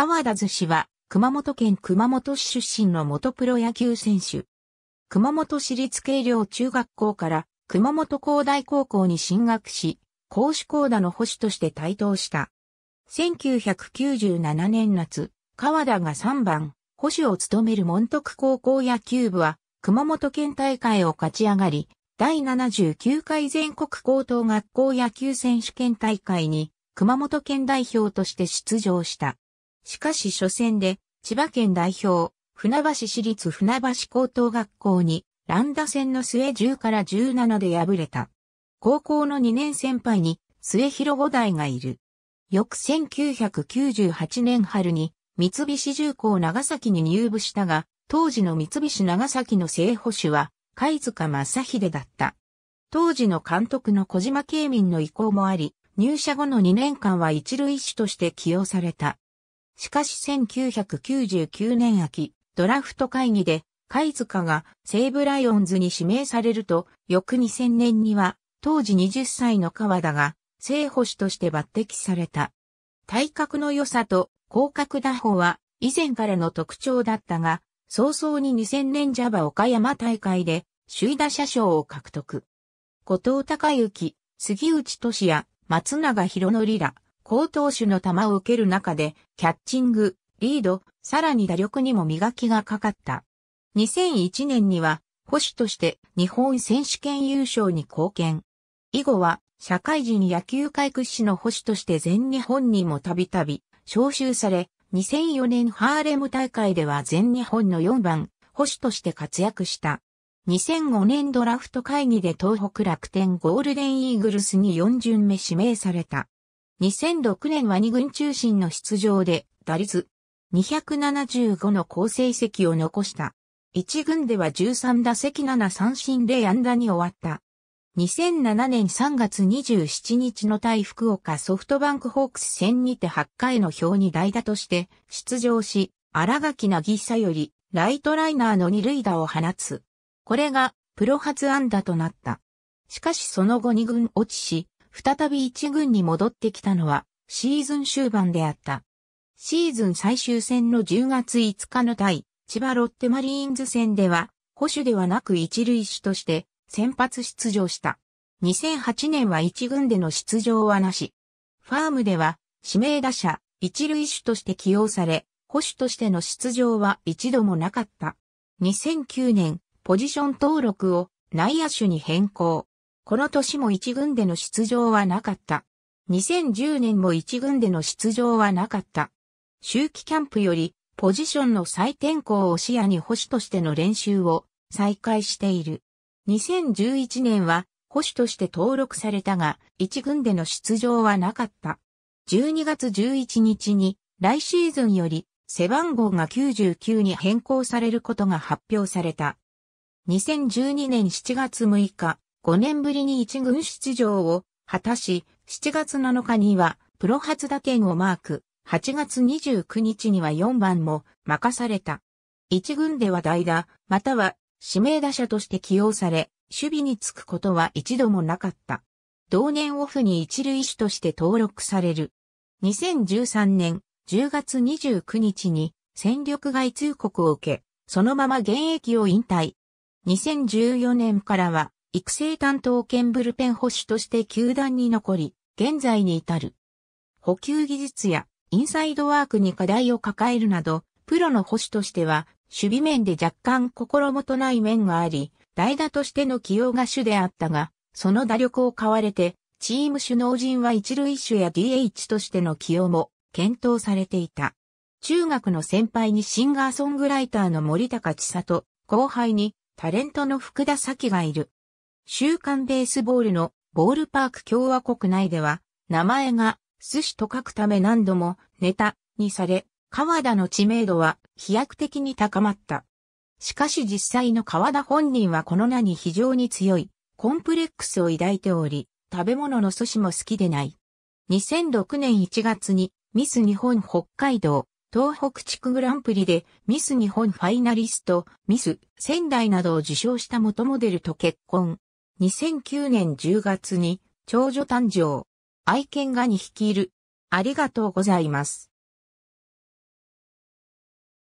川田寿司は、熊本県熊本市出身の元プロ野球選手。熊本市立軽量中学校から熊本工大高校に進学し、講師高田の保守として台頭した。1997年夏、川田が3番、保守を務める門徳高校野球部は、熊本県大会を勝ち上がり、第79回全国高等学校野球選手権大会に熊本県代表として出場した。しかし初戦で、千葉県代表、船橋市立船橋高等学校に、ランダ戦の末10から17で敗れた。高校の2年先輩に、末広五代がいる。翌1998年春に、三菱重工長崎に入部したが、当時の三菱長崎の正捕手は、貝塚正秀だった。当時の監督の小島慶民の意向もあり、入社後の2年間は一塁手として起用された。しかし1999年秋、ドラフト会議で、貝塚が西武ライオンズに指名されると、翌2000年には、当時20歳の川田が、正捕手として抜擢された。体格の良さと広角打法は以前からの特徴だったが、早々に2000年ジャバ岡山大会で首位打者賞を獲得。後藤隆之、杉内俊也、松永博則ら、好投手の球を受ける中で、キャッチング、リード、さらに打力にも磨きがかかった。2001年には、保守として日本選手権優勝に貢献。以後は、社会人野球界屈指の保守として全日本にもたびたび招集され、2004年ハーレム大会では全日本の4番、保守として活躍した。2005年ドラフト会議で東北楽天ゴールデンイーグルスに4巡目指名された。2006年は2軍中心の出場で打率275の好成績を残した。1軍では13打席7三振で安打に終わった。2007年3月27日の対福岡ソフトバンクホークス戦にて8回の表に代打として出場し、荒垣なぎさよりライトライナーの二塁打を放つ。これがプロ初安打となった。しかしその後二軍落ちし、再び一軍に戻ってきたのはシーズン終盤であった。シーズン最終戦の10月5日の対千葉ロッテマリーンズ戦では保守ではなく一塁手として先発出場した。2008年は一軍での出場はなし。ファームでは指名打者、一塁手として起用され、保守としての出場は一度もなかった。2009年、ポジション登録を内野手に変更。この年も一軍での出場はなかった。2010年も一軍での出場はなかった。周期キャンプよりポジションの再転向を視野に保守としての練習を再開している。2011年は保守として登録されたが、一軍での出場はなかった。12月11日に来シーズンより背番号が99に変更されることが発表された。2012年7月6日、5年ぶりに1軍出場を果たし、7月7日にはプロ初打点をマーク、8月29日には4番も任された。1軍では代打、または指名打者として起用され、守備につくことは一度もなかった。同年オフに一塁手として登録される。2013年10月29日に戦力外通告を受け、そのまま現役を引退。2014年からは育成担当兼ブルペン保守として球団に残り、現在に至る。補給技術やインサイドワークに課題を抱えるなど、プロの保守としては、守備面で若干心もとない面があり、代打としての起用が主であったが、その打力を買われて、チーム首脳陣は一塁手や DH としての起用も検討されていた。中学の先輩にシンガーソングライターの森高千里、後輩にタレントの福田咲がいる。週刊ベースボールのボールパーク共和国内では、名前が寿司と書くため何度もネタにされ、川田の知名度は飛躍的に高まった。しかし実際の川田本人はこの名に非常に強い、コンプレックスを抱いており、食べ物の寿司も好きでない。2006年1月にミス日本北海道東北地区グランプリでミス日本ファイナリスト、ミス仙台などを受賞した元モデルと結婚。2009年10月に長女誕生。愛犬が2匹いる。ありがとうございます。